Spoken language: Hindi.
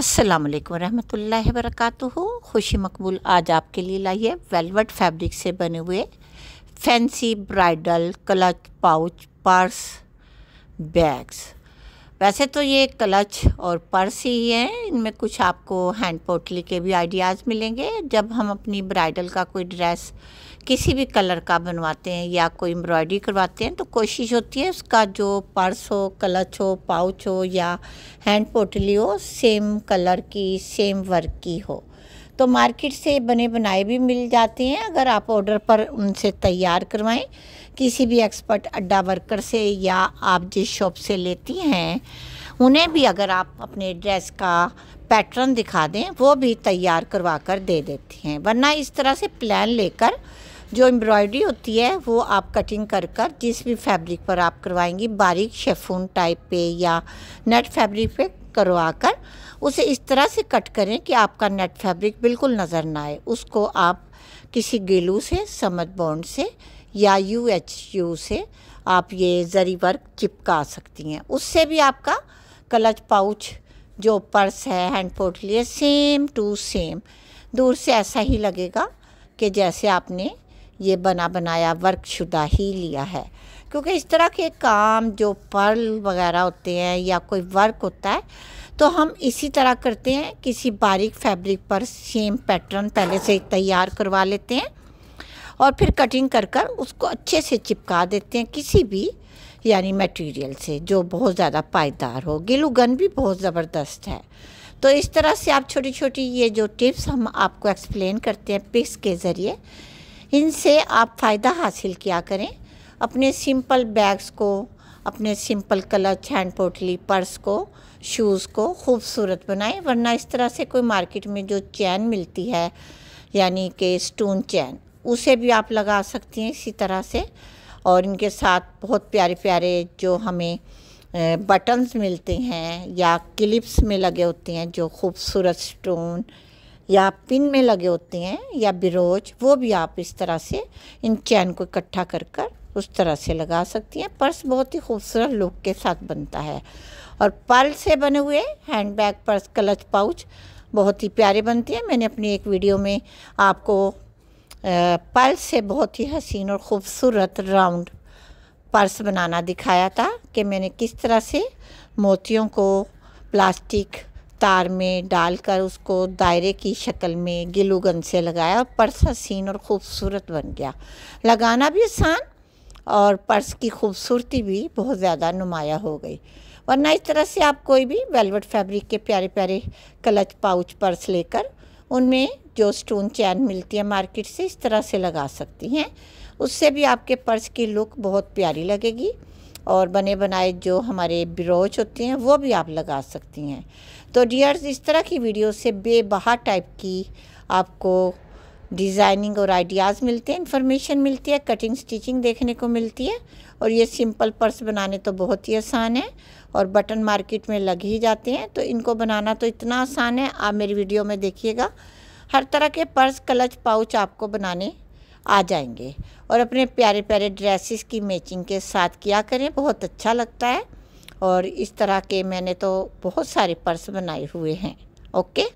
अस्सलाम वालेकुम रहमतुल्लाहि वरकatuहू खुशी मकबूल आज आपके लिए लाई है वेलवेट फैब्रिक से बने हुए fancy bridal clutch pouch purse bags वैसे तो ये क्लच और पर्स ही है इनमें कुछ आपको हैंड पोटली के भी आइडियाज़ मिलेंगे जब हम अपनी ब्राइडल का कोई ड्रेस किसी भी कलर का बनवाते हैं या कोई एम्ब्रॉयडरी करवाते हैं तो कोशिश होती है उसका जो पर्स हो क्लच हो पाउच हो या हैंड पोटली हो सेम कलर की सेम वर्क की हो तो मार्केट से बने बनाए भी मिल जाते हैं अगर आप ऑर्डर पर उनसे तैयार करवाएं किसी भी एक्सपर्ट अड्डा वर्कर से या आप जिस शॉप से लेती हैं उन्हें भी अगर आप अपने ड्रेस का पैटर्न दिखा दें वो भी तैयार करवा कर दे देती हैं वरना इस तरह से प्लान लेकर जो एम्ब्रॉयडरी होती है वो आप कटिंग कर कर जिस भी फैब्रिक पर आप करवाएंगी बारीक शेफून टाइप पे या नेट फैब्रिक पे करवा कर उसे इस तरह से कट करें कि आपका नेट फैब्रिक बिल्कुल नज़र ना आए उसको आप किसी गेलू से समझ बॉन्ड से या यू एच यू से आप ये जरी वर्क चिपका सकती हैं उससे भी आपका क्लच पाउच जो पर्स है हैंड पोट लिए सेम टू सेम दूर से ऐसा ही लगेगा कि जैसे आपने ये बना बनाया वर्कशुदा ही लिया है क्योंकि इस तरह के काम जो पर्ल वगैरह होते हैं या कोई वर्क होता है तो हम इसी तरह करते हैं किसी बारीक फैब्रिक पर सेम पैटर्न पहले से तैयार करवा लेते हैं और फिर कटिंग कर कर उसको अच्छे से चिपका देते हैं किसी भी यानी मटेरियल से जो बहुत ज़्यादा पायदार हो गन भी बहुत ज़बरदस्त है तो इस तरह से आप छोटी छोटी ये जो टिप्स हम आपको एक्सप्लेन करते हैं पिक्स के ज़रिए इनसे आप फ़ायदा हासिल किया करें अपने सिंपल बैग्स को अपने सिंपल कलर हैंड पोटली पर्स को शूज़ को खूबसूरत बनाएं वरना इस तरह से कोई मार्केट में जो चैन मिलती है यानी कि स्टोन चैन उसे भी आप लगा सकती हैं इसी तरह से और इनके साथ बहुत प्यारे प्यारे जो हमें बटन्स मिलते हैं या क्लिप्स में लगे होते हैं जो खूबसूरत स्टोन या पिन में लगे होते हैं या बिरोज वो भी आप इस तरह से इन चैन को इकट्ठा कर कर उस तरह से लगा सकती हैं पर्स बहुत ही खूबसूरत लुक के साथ बनता है और पर्ल से बने हुए hand bag purse clutch pouch बहुत ही प्यारे बनते हैं मैंने अपनी एक वीडियो में आपको पर्ल से बहुत ही हसीन और ख़ूबसूरत राउंड पर्स बनाना दिखाया था कि मैंने किस तरह से मोतियों को प्लास्टिक तार में डालकर उसको दायरे की शक्ल में गिलूगन से लगाया और पर्स हसीन और ख़ूबसूरत बन गया लगाना भी आसान और पर्स की खूबसूरती भी बहुत ज़्यादा नुमाया हो गई वरना इस तरह से आप कोई भी वेलवेट फैब्रिक के प्यारे प्यारे क्लच पाउच पर्स लेकर उनमें जो स्टोन चैन मिलती है मार्केट से इस तरह से लगा सकती हैं उससे भी आपके पर्स की लुक बहुत प्यारी लगेगी और बने बनाए जो हमारे ब्रोच होते हैं वो भी आप लगा सकती हैं तो डियर्स इस तरह की वीडियो से बेबहा टाइप की आपको डिज़ाइनिंग और आइडियाज़ मिलते हैं इन्फॉर्मेशन मिलती है कटिंग स्टिचिंग देखने को मिलती है और ये सिंपल पर्स बनाने तो बहुत ही आसान है और बटन मार्केट में लग ही जाते हैं तो इनको बनाना तो इतना आसान है आप मेरी वीडियो में देखिएगा हर तरह के पर्स क्लच पाउच आपको बनाने आ जाएंगे और अपने प्यारे प्यारे ड्रेसिस की मैचिंग के साथ किया करें बहुत अच्छा लगता है और इस तरह के मैंने तो बहुत सारे पर्स बनाए हुए हैं ओके